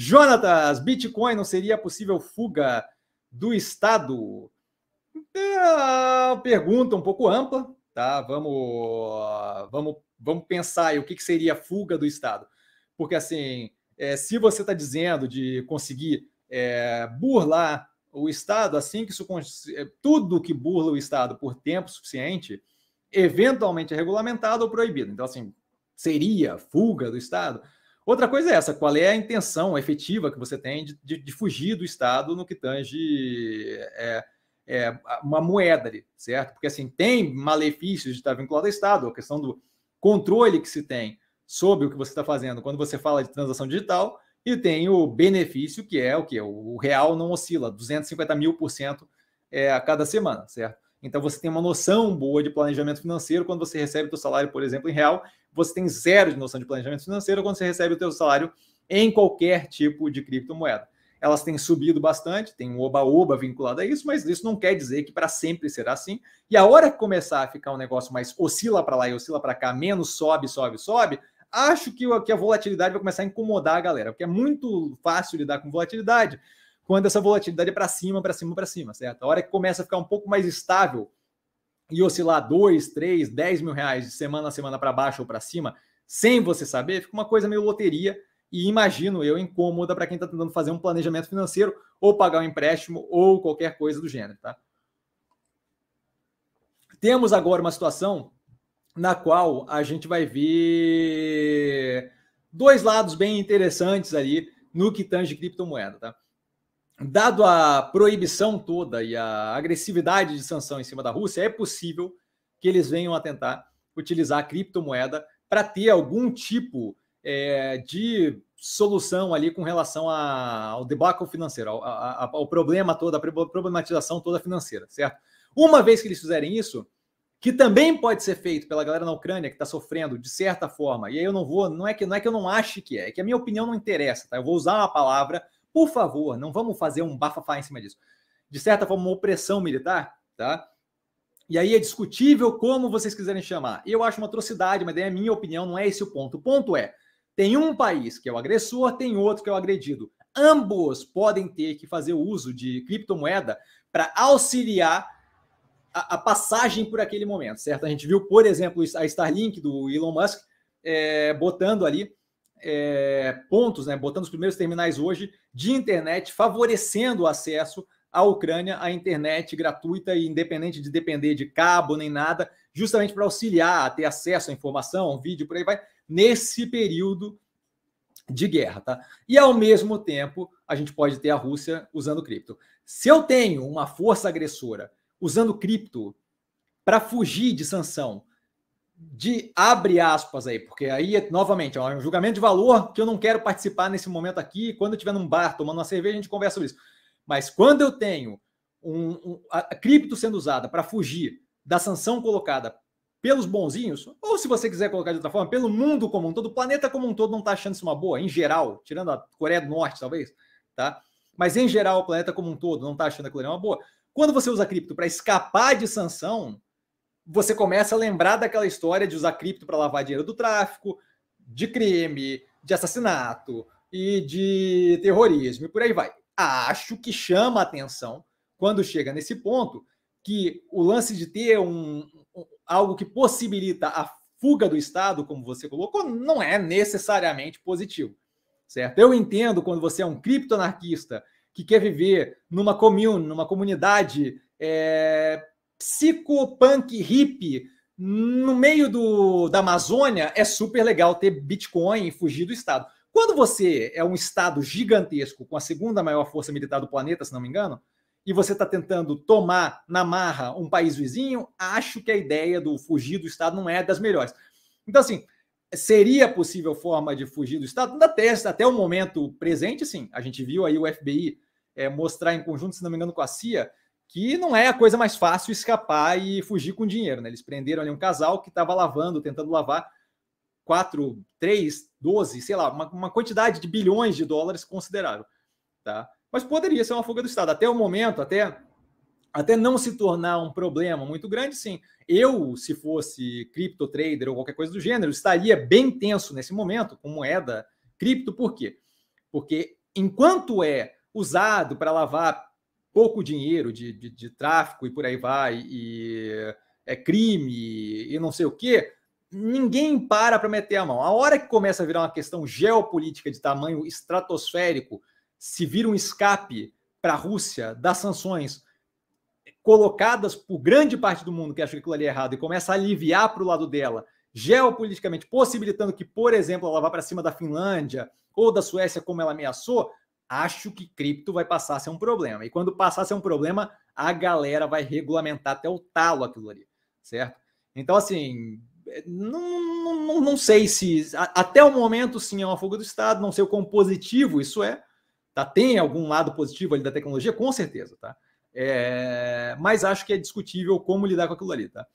Jonatas, Bitcoin não seria possível fuga do Estado? É pergunta um pouco ampla, tá? Vamos, vamos, vamos pensar aí o que, que seria fuga do Estado. Porque, assim, é, se você está dizendo de conseguir é, burlar o Estado, assim que isso é, tudo que burla o Estado por tempo suficiente, eventualmente é regulamentado ou proibido. Então, assim, seria fuga do Estado? Outra coisa é essa, qual é a intenção efetiva que você tem de, de, de fugir do Estado no que tange é, é, uma moeda ali, certo? Porque assim, tem malefícios de estar vinculado ao Estado, a questão do controle que se tem sobre o que você está fazendo quando você fala de transação digital, e tem o benefício que é o que? O real não oscila, 250 mil por cento é, a cada semana, certo? Então você tem uma noção boa de planejamento financeiro quando você recebe o seu salário, por exemplo, em real. Você tem zero de noção de planejamento financeiro quando você recebe o seu salário em qualquer tipo de criptomoeda. Elas têm subido bastante, tem um oba-oba vinculado a isso, mas isso não quer dizer que para sempre será assim. E a hora que começar a ficar um negócio mais oscila para lá e oscila para cá, menos sobe, sobe, sobe, acho que a volatilidade vai começar a incomodar a galera, porque é muito fácil lidar com volatilidade quando essa volatilidade é para cima, para cima, para cima, certo? A hora que começa a ficar um pouco mais estável e oscilar 2, 3, 10 mil reais de semana a semana para baixo ou para cima, sem você saber, fica uma coisa meio loteria e imagino eu incômoda para quem está tentando fazer um planejamento financeiro ou pagar um empréstimo ou qualquer coisa do gênero, tá? Temos agora uma situação na qual a gente vai ver dois lados bem interessantes ali no que tange criptomoeda, tá? dado a proibição toda e a agressividade de sanção em cima da Rússia, é possível que eles venham a tentar utilizar a criptomoeda para ter algum tipo é, de solução ali com relação a, ao debacle financeiro, ao, a, ao problema todo, a problematização toda financeira, certo? Uma vez que eles fizerem isso, que também pode ser feito pela galera na Ucrânia que está sofrendo de certa forma, e aí eu não vou, não é que não é que eu não ache que é, é que a minha opinião não interessa, tá? Eu vou usar uma palavra por favor, não vamos fazer um bafafá em cima disso. De certa forma, uma opressão militar, tá? E aí é discutível como vocês quiserem chamar. Eu acho uma atrocidade, mas daí é a minha opinião não é esse o ponto. O ponto é, tem um país que é o agressor, tem outro que é o agredido. Ambos podem ter que fazer o uso de criptomoeda para auxiliar a, a, passagem por aquele momento, certo? A gente viu, por exemplo, a Starlink do Elon Musk é, botando ali é, pontos, né, botando os primeiros terminais hoje de internet, favorecendo o acesso à Ucrânia à internet gratuita e independente de depender de cabo nem nada, justamente para auxiliar a ter acesso à informação, vídeo, por aí vai, nesse período de guerra, tá? E ao mesmo tempo, a gente pode ter a Rússia usando cripto. Se eu tenho uma força agressora usando cripto para fugir de sanção, de abre aspas aí, porque aí, novamente, é um julgamento de valor que eu não quero participar nesse momento aqui. Quando eu estiver num bar tomando uma cerveja, a gente conversa sobre isso. Mas quando eu tenho um, um a, cripto sendo usada para fugir da sanção colocada pelos bonzinhos, ou se você quiser colocar de outra forma, pelo mundo como um todo, o planeta como um todo não está achando isso uma boa, em geral, tirando a Coreia do Norte, talvez, tá? Mas em geral, o planeta como um todo não está achando a Coreia uma boa. Quando você usa cripto para escapar de sanção, você começa a lembrar daquela história de usar cripto para lavar dinheiro do tráfico, de crime, de assassinato e de terrorismo e por aí vai. Acho que chama a atenção quando chega nesse ponto que o lance de ter um, um algo que possibilita a fuga do Estado, como você colocou, não é necessariamente positivo, certo? Eu entendo quando você é um criptoanarquista que quer viver numa commune, numa comunidade é, psicopunk hippie no meio do, da Amazônia, é super legal ter Bitcoin e fugir do Estado. Quando você é um Estado gigantesco, com a segunda maior força militar do planeta, se não me engano, e você está tentando tomar na marra um país vizinho, acho que a ideia do fugir do Estado não é das melhores. Então, assim, seria possível forma de fugir do Estado? Da testa, até o momento presente, sim. A gente viu aí o FBI é, mostrar em conjunto, se não me engano, com a CIA, que não é a coisa mais fácil escapar e fugir com dinheiro. Né? Eles prenderam ali um casal que estava lavando, tentando lavar 4, 3, 12, sei lá, uma, uma quantidade de bilhões de dólares considerável. Tá? Mas poderia ser uma fuga do Estado. Até o momento, até, até não se tornar um problema muito grande, sim. Eu, se fosse cripto trader ou qualquer coisa do gênero, estaria bem tenso nesse momento com moeda cripto, por quê? Porque enquanto é usado para lavar pouco dinheiro de, de, de tráfico e por aí vai, e é crime e não sei o quê, ninguém para para meter a mão. A hora que começa a virar uma questão geopolítica de tamanho estratosférico, se vira um escape para a Rússia das sanções colocadas por grande parte do mundo que acha que aquilo ali é errado e começa a aliviar para o lado dela, geopoliticamente, possibilitando que, por exemplo, ela vá para cima da Finlândia ou da Suécia, como ela ameaçou, acho que cripto vai passar a ser um problema. E quando passar a ser um problema, a galera vai regulamentar até o talo aquilo ali, certo? Então, assim, não, não, não sei se. até o momento, sim, é uma fuga do Estado, não sei o quão positivo isso é. Tá? Tem algum lado positivo ali da tecnologia? Com certeza, tá? É, mas acho que é discutível como lidar com aquilo ali, tá?